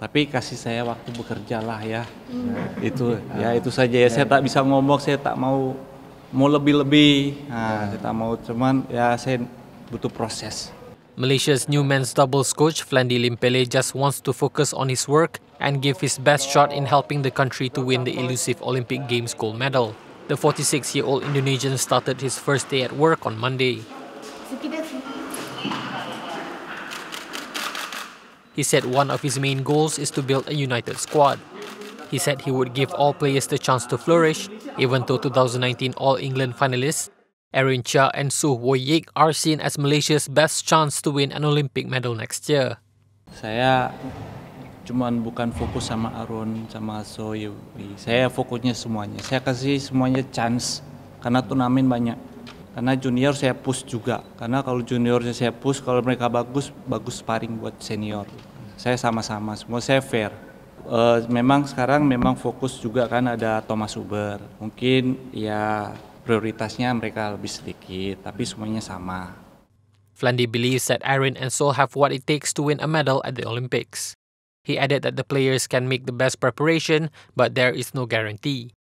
tapi kasih saya waktu bekerja lah ya hmm. itu ya itu saja ya saya tak bisa ngomong saya tak mau mau lebih lebih nah, saya tak mau cuman ya saya butuh proses Malaysia's new men's doubles coach Flandy Limpele just wants to focus on his work and give his best shot in helping the country to win the elusive Olympic Games gold medal. The 46-year-old Indonesian started his first day at work on Monday. He said one of his main goals is to build a united squad. He said he would give all players the chance to flourish, even though 2019 All England finalists Aaron Chia and Su Wo Yik are seen as Malaysia's best chance to win an Olympic medal next year. Saya cuman bukan fokus sama Aaron sama Soyu. Saya fokusnya semuanya. Saya kasih semuanya chance karena turnamen banyak. Karena junior saya push juga. Karena kalau juniornya saya push, kalau mereka bagus, bagus sparring buat senior. saya sama-sama semua saya fair E, memang sekarang memang fokus juga kan ada Thomas Uber mungkin ya prioritasnya mereka lebih sedikit tapi semuanya sama Flandi believes that Aaron and Sol have what it takes to win a medal at the Olympics. He added that the players can make the best preparation, but there is no guarantee.